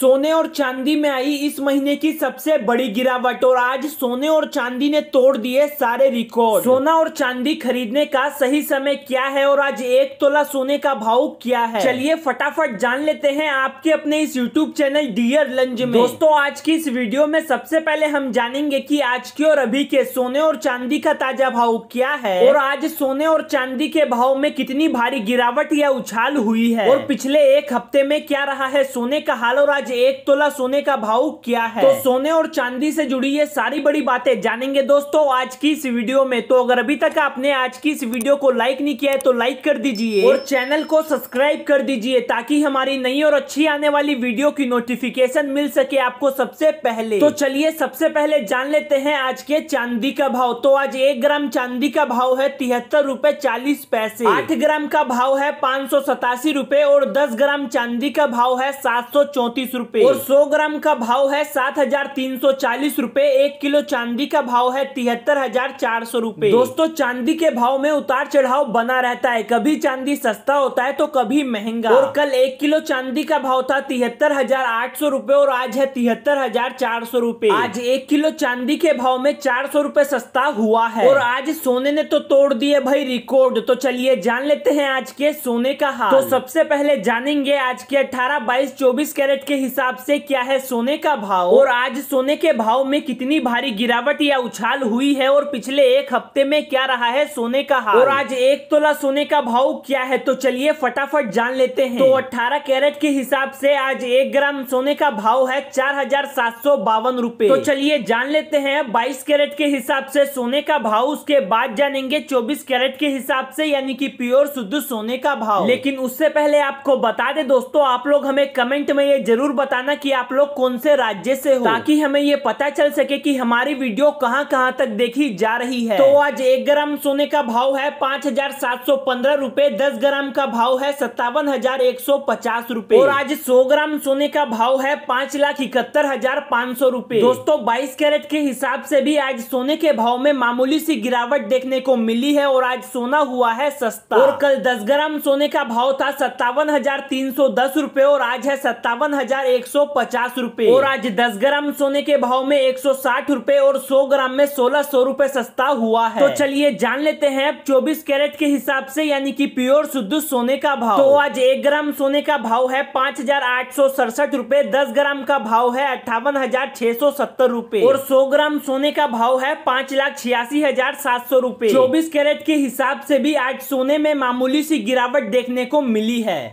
सोने और चांदी में आई इस महीने की सबसे बड़ी गिरावट और आज सोने और चांदी ने तोड़ दिए सारे रिकॉर्ड सोना और चांदी खरीदने का सही समय क्या है और आज एक तोला सोने का भाव क्या है चलिए फटाफट जान लेते हैं आपके अपने इस यूट्यूब चैनल डियर लंज में दोस्तों आज की इस वीडियो में सबसे पहले हम जानेंगे की आज के और अभी के सोने और चांदी का ताजा भाव क्या है और आज सोने और चांदी के भाव में कितनी भारी गिरावट या उछाल हुई है और पिछले एक हफ्ते में क्या रहा है सोने का हाल और आज आज एक तोला सोने का भाव क्या है तो सोने और चांदी से जुड़ी ये सारी बड़ी बातें जानेंगे दोस्तों आज की इस वीडियो में तो अगर अभी तक आपने आज की इस वीडियो को लाइक नहीं किया है तो लाइक कर दीजिए और चैनल को सब्सक्राइब कर दीजिए ताकि हमारी नई और अच्छी आने वाली वीडियो की नोटिफिकेशन मिल सके आपको सबसे पहले तो चलिए सबसे पहले जान लेते हैं आज के चांदी का भाव तो आज एक ग्राम चांदी का भाव है तिहत्तर रूपए चालीस पैसे आठ ग्राम का भाव है पाँच सौ सतासी रूपए और दस ग्राम चांदी का भाव है सात सौ चौतीस रुपए और 100 ग्राम का भाव है सात हजार तीन सौ चालीस रूपए एक किलो चांदी का भाव है तिहत्तर हजार चार सौ रूपए दोस्तों चांदी के भाव में उतार चढ़ाव बना रहता है कभी चांदी सस्ता होता है तो कभी महंगा और कल एक किलो चांदी का भाव था तिहत्तर हजार आठ सौ रूपए और आज है तिहत्तर हजार चार सौ रूपए आज एक किलो चांदी के भाव में चार सौ रूपए सस्ता हुआ है और आज सोने ने तो तोड़ दिए भाई रिकॉर्ड तो चलिए जान लेते हैं आज के सोने का हाल तो सबसे पहले जानेंगे आज के अठारह बाईस चौबीस कैरेट के हिसाब से क्या है सोने का भाव और आज सोने के भाव में कितनी भारी गिरावट या उछाल हुई है और पिछले एक हफ्ते में क्या रहा है सोने का हाल और आज एक तोला सोने का भाव क्या है तो चलिए फटाफट जान लेते हैं तो 18 कैरेट के हिसाब से आज एक ग्राम सोने का भाव है चार हजार सात सौ बावन रूपए तो चलिए जान लेते हैं बाईस कैरेट के हिसाब से सोने का भाव उसके बाद जानेंगे चौबीस कैरेट के हिसाब से यानी की प्योर शुद्ध सोने का भाव लेकिन उससे पहले आपको बता दे दोस्तों आप लोग हमें कमेंट में ये जरूर बताना कि आप लोग कौन से राज्य से हो ताकि हमें ये पता चल सके कि हमारी वीडियो कहाँ कहाँ तक देखी जा रही है तो आज एक ग्राम सोने का भाव है पाँच हजार सात सौ पंद्रह रूपए दस ग्राम का भाव है सत्तावन हजार एक सौ पचास रूपए और आज सौ ग्राम सोने का भाव है पाँच लाख इकहत्तर हजार पाँच सौ रूपए दोस्तों बाईस कैरेट के हिसाब से भी आज सोने के भाव में मामूली सी गिरावट देखने को मिली है और आज सोना हुआ है सस्ता और कल दस ग्राम सोने का भाव था सत्तावन हजार तीन सौ दस रूपए और आज है सत्तावन हजार हजार एक सौ पचास रूपए और आज दस ग्राम सोने के भाव में एक सौ साठ रूपए और सौ ग्राम में सोलह सौ रूपए सस्ता हुआ है तो चलिए जान लेते हैं अब चौबीस कैरेट के हिसाब से यानी कि प्योर शुद्ध सोने का भाव तो आज एक ग्राम सोने का भाव है पाँच हजार आठ सौ सड़सठ रूपए दस ग्राम का भाव है अट्ठावन हजार छह सौ सत्तर रूपए और सौ ग्राम सोने का भाव है पाँच लाख छियासी हजार सात सौ रूपए चौबीस कैरेट के हिसाब ऐसी भी आज सोने में मामूली सी गिरावट देखने को मिली है